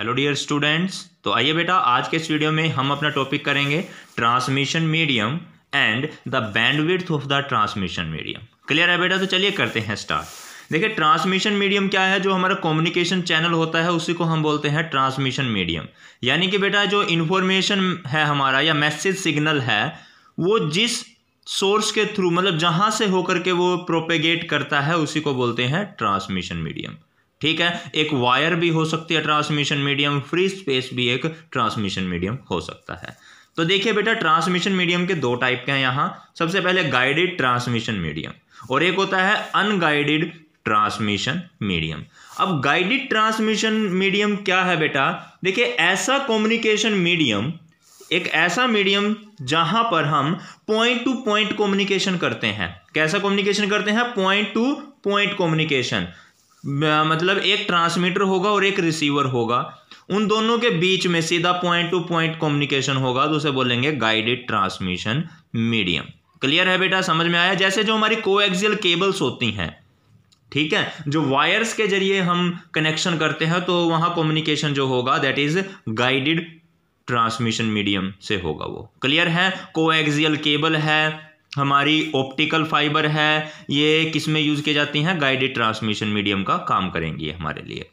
hello dear students तो आइए बेटा आज के इस वीडियो में हम अपना टॉपिक करेंगे transmission medium and the bandwidth of the transmission medium clear है बेटा तो चलिए करते हैं स्टार्ट देखिए ट्रांसमिशन मीडियम क्या है जो हमारा कम्युनिकेशन चैनल होता है उसी को हम बोलते हैं ट्रांसमिशन मीडियम यानी कि बेटा जो इन्फॉर्मेशन है हमारा या मैसेज सिग्नल है वो जिस सोर्स के थ्रू मतलब जहाँ से होकर के वो प्रोपेगेट करता है उसी को बोलते हैं ट्रांसमिशन मीडियम ठीक है एक वायर भी हो सकती है ट्रांसमिशन मीडियम फ्री स्पेस भी एक ट्रांसमिशन मीडियम हो सकता है तो देखिए बेटा ट्रांसमिशन मीडियम के दो टाइप के हैं यहां सबसे पहले गाइडेड ट्रांसमिशन मीडियम और एक होता है अनगाइडेड ट्रांसमिशन मीडियम अब गाइडेड ट्रांसमिशन मीडियम क्या है बेटा देखिए ऐसा कम्युनिकेशन मीडियम एक ऐसा मीडियम जहां पर हम पॉइंट टू पॉइंट कम्युनिकेशन करते हैं कैसा कम्युनिकेशन करते हैं पॉइंट टू पॉइंट कम्युनिकेशन मतलब एक ट्रांसमीटर होगा और एक रिसीवर होगा उन दोनों के बीच में सीधा पॉइंट टू पॉइंट कम्युनिकेशन होगा तो उसे बोलेंगे गाइडेड ट्रांसमिशन मीडियम क्लियर है बेटा समझ में आया जैसे जो हमारी कोएक्सियल केबल्स होती हैं ठीक है जो वायर्स के जरिए हम कनेक्शन करते हैं तो वहां कम्युनिकेशन जो होगा that is guided transmission medium से होगा वो क्लियर है कोएक्सियल केबल है हमारी ऑप्टिकल फाइबर है ये किस में यूज़ की जाती हैं गाइडेड ट्रांसमिशन मीडियम का काम करेंगी हमारे लिए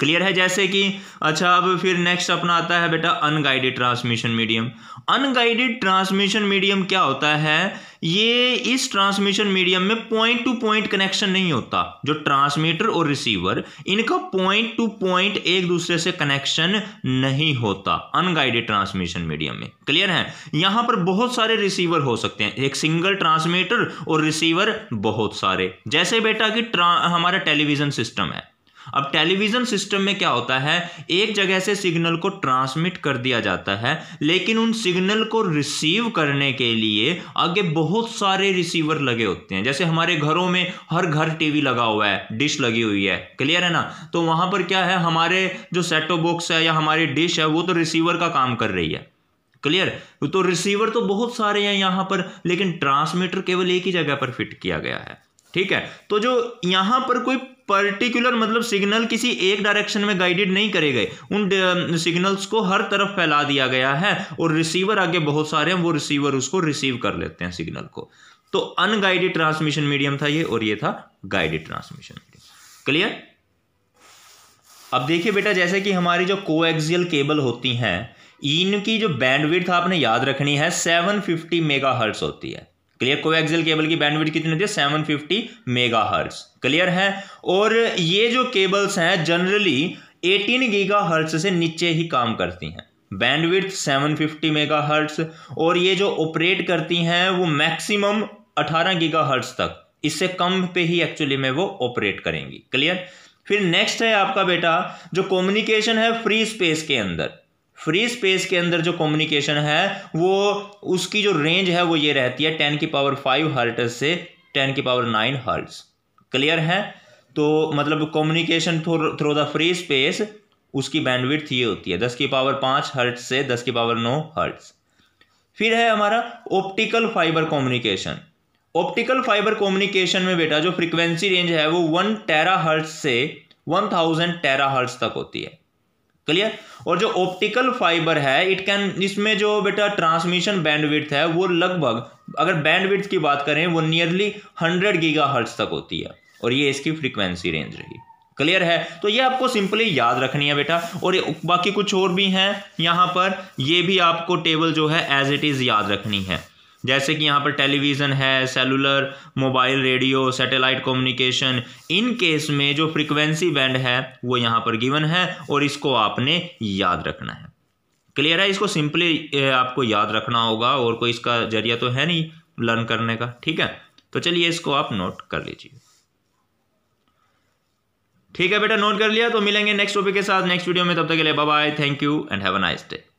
क्लियर है जैसे कि अच्छा अब फिर नेक्स्ट अपना आता है बेटा unguided transmission medium unguided transmission medium क्या होता है ये इस ट्रांसमिशन मीडियम में पॉइंट टू पॉइंट कनेक्शन नहीं होता जो ट्रांसमीटर और रिसीवर इनका पॉइंट टू पॉइंट एक दूसरे से कनेक्शन नहीं होता अनगाइडेड ट्रांसमिशन मीडियम में क्लियर है यहां पर बहुत सारे रिसीवर हो सकते हैं एक सिंगल ट्रांसमीटर और रिसीवर बहुत सारे जैसे बेटा कि हमारा टेलीविजन सिस्टम है अब टेलीविज़न सिस्टम में क्या होता है एक जगह से सिग्नल को ट्रांसमिट कर दिया जाता है लेकिन उन सिग्नल को रिसीव करने के लिए आगे बहुत सारे रिसीवर लगे होते हैं जैसे हमारे घरों में हर घर टीवी लगा हुआ है डिश लगी हुई है क्लियर है ना तो वहां पर क्या है हमारे जो सेटो बॉक्स है या हमारी डिश है वो तो रिसीवर का काम कर रही है क्लियर तो रिसीवर तो बहुत सारे हैं यहां पर लेकिन ट्रांसमीटर केवल एक ही जगह पर फिट किया गया है ठीक है तो जो यहां पर कोई पर्टिकुलर मतलब सिग्नल किसी एक डायरेक्शन में गाइडेड नहीं करे गए उन सिग्नल्स को हर तरफ फैला दिया गया है और रिसीवर आगे बहुत सारे हैं वो रिसीवर उसको रिसीव कर लेते हैं सिग्नल को तो अनगाइडेड ट्रांसमिशन मीडियम था ये और ये था गाइडेड ट्रांसमिशन मीडियम क्लियर अब देखिए बेटा जैसे कि हमारी जो को केबल होती हैं इनकी जो बैंडविड्थ आपने याद रखनी है 750 मेगाहर्ट्ज होती है क्लियर कोएक्सियल केबल की बैंडविड्थ कितनी होती है 750 मेगाहर्ट्ज क्लियर है और ये जो केबल्स हैं जनरली 18 गीगाहर्ट्ज से नीचे ही काम करती हैं बैंडविड्थ 750 हर्ट्स और ये जो ऑपरेट करती हैं वो मैक्सिमम 18 गीगाहर्ट्ज तक इससे कम पे ही एक्चुअली में वो ऑपरेट करेंगी क्लियर फिर नेक्स्ट है आपका बेटा जो कम्युनिकेशन है फ्री स्पेस के अंदर फ्री स्पेस के अंदर जो कम्युनिकेशन है वो उसकी जो रेंज है वो ये रहती है टेन की पावर फाइव हर्ट से टेन की पावर नाइन हर्ट्स क्लियर है तो मतलब communication through the free space उसकी बैंडविड्थ ये होती है दस की पावर पाँच हर्ट से दस की पावर नौ हर्ट्स फिर है हमारा optical fibre communication optical fibre communication में बेटा जो फ्रिक्वेंसी रेंज है वो वन टेरा हर्ट से वन थाउजेंड टेरा हर्ट्स तक होती है क्लियर और जो ऑप्टिकल फाइबर है इट कैन इसमें जो बेटा ट्रांसमिशन बैंडविड्थ है वो लगभग अगर बैंडविड्थ की बात करें वो नियरली हंड्रेड गीगा हर्ट्स तक होती है और ये इसकी फ्रीक्वेंसी रेंज रही क्लियर है तो ये आपको सिंपली याद रखनी है बेटा और बाकी कुछ और भी हैं यहाँ पर ये भी आपको टेबल जो है एज इट इज़ याद रखनी है जैसे कि यहाँ पर टेलीविज़न है cellular mobile radio satellite communication in case में जो फ्रीक्वेंसी बैंड है वो यहाँ पर गिवन है और इसको आपने याद रखना है क्लियर है इसको सिंपली आपको याद रखना होगा और कोई इसका जरिया तो है नहीं लर्न करने का ठीक है तो चलिए इसको आप नोट कर लीजिए ठीक है बेटा नोट कर लिया तो मिलेंगे नेक्स्ट टॉपिक के साथ नेक्स्ट वीडियो में तब तक के लिए bye thank you and have a nice day